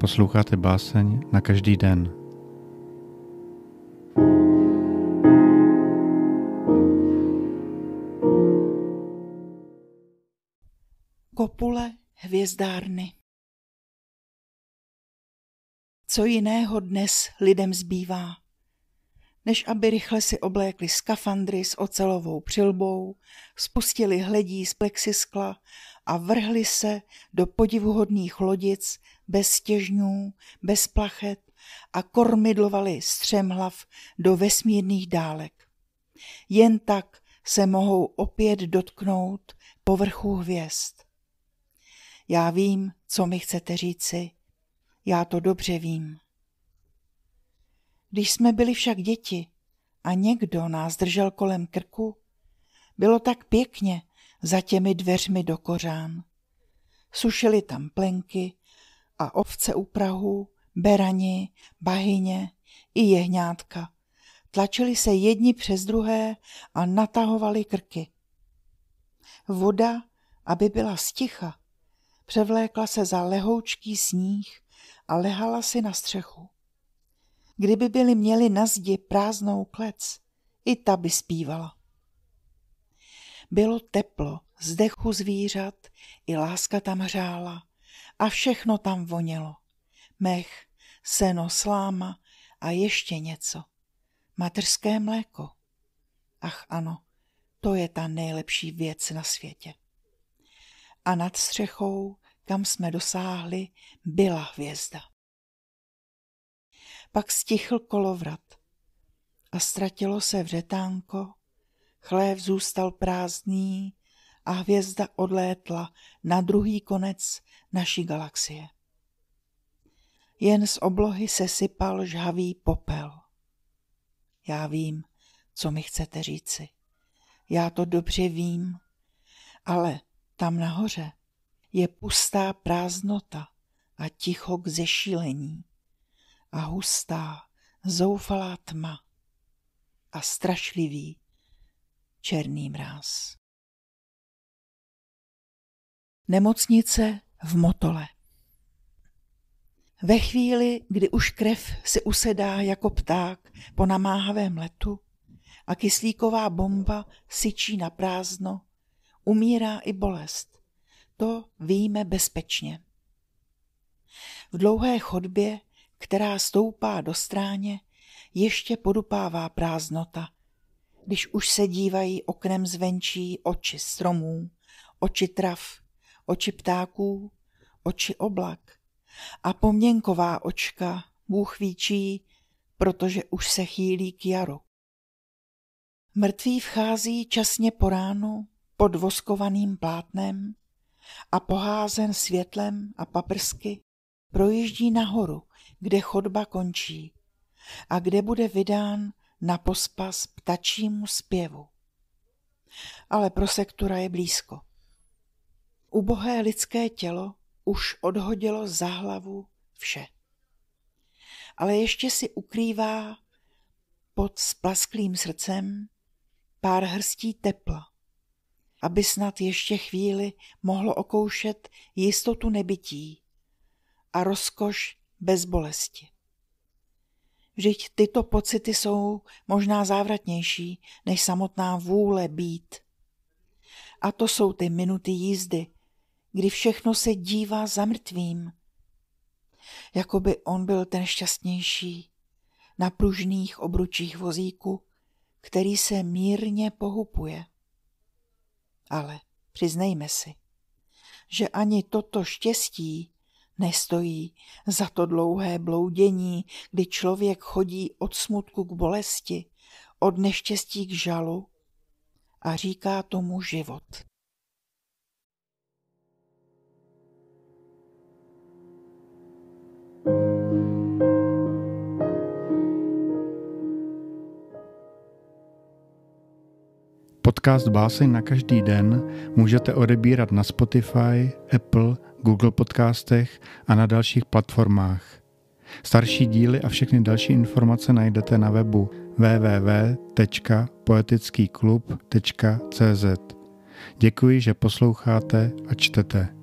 Posloucháte báseň na každý den. Kopule hvězdárny Co jiného dnes lidem zbývá? než aby rychle si oblékli skafandry s ocelovou přilbou, spustili hledí z plexiskla a vrhli se do podivuhodných lodic bez stěžňů, bez plachet a kormidlovali střemhlav do vesmírných dálek. Jen tak se mohou opět dotknout povrchu hvězd. Já vím, co mi chcete říci. Já to dobře vím. Když jsme byli však děti a někdo nás držel kolem krku, bylo tak pěkně za těmi dveřmi do kořán. Sušili tam plenky a ovce u prahu, berani, bahyně i jehňátka. Tlačili se jedni přes druhé a natahovali krky. Voda, aby byla sticha, převlékla se za lehoučký sníh a lehala si na střechu. Kdyby byli měli na zdi prázdnou klec, i ta by zpívala. Bylo teplo, zdechu zvířat, i láska tam hřála a všechno tam vonělo. Mech, seno, sláma a ještě něco. Materské mléko. Ach ano, to je ta nejlepší věc na světě. A nad střechou, kam jsme dosáhli, byla hvězda. Pak stichl kolovrat a ztratilo se vřetánko, chlév zůstal prázdný a hvězda odlétla na druhý konec naší galaxie. Jen z oblohy se sypal žhavý popel. Já vím, co mi chcete říci. Já to dobře vím, ale tam nahoře je pustá prázdnota a ticho k zešílení a hustá, zoufalá tma a strašlivý černý mráz. Nemocnice v Motole Ve chvíli, kdy už krev se usedá jako pták po namáhavém letu a kyslíková bomba syčí na prázdno, umírá i bolest. To víme bezpečně. V dlouhé chodbě která stoupá do stráně, ještě podupává prázdnota, když už se dívají oknem zvenčí oči stromů, oči trav, oči ptáků, oči oblak a poměnková očka Bůh víčí, protože už se chýlí k jaru. Mrtví vchází časně po ránu pod voskovaným plátnem a poházen světlem a paprsky projíždí nahoru, kde chodba končí a kde bude vydán na pospas ptačímu zpěvu. Ale prosektura je blízko. Ubohé lidské tělo už odhodilo za hlavu vše. Ale ještě si ukrývá pod splasklým srdcem pár hrstí tepla, aby snad ještě chvíli mohlo okoušet jistotu nebytí a rozkoš bez bolesti. Vždyť tyto pocity jsou možná závratnější než samotná vůle být. A to jsou ty minuty jízdy, kdy všechno se dívá za mrtvým. Jakoby on byl ten šťastnější na pružných obručích vozíku, který se mírně pohupuje. Ale přiznejme si, že ani toto štěstí Nestojí za to dlouhé bloudění, kdy člověk chodí od smutku k bolesti, od neštěstí k žalu a říká tomu život. Podcast Báseň na každý den můžete odebírat na Spotify, Apple, Google Podcastech a na dalších platformách. Starší díly a všechny další informace najdete na webu www.poetickyklub.cz. Děkuji, že posloucháte a čtete.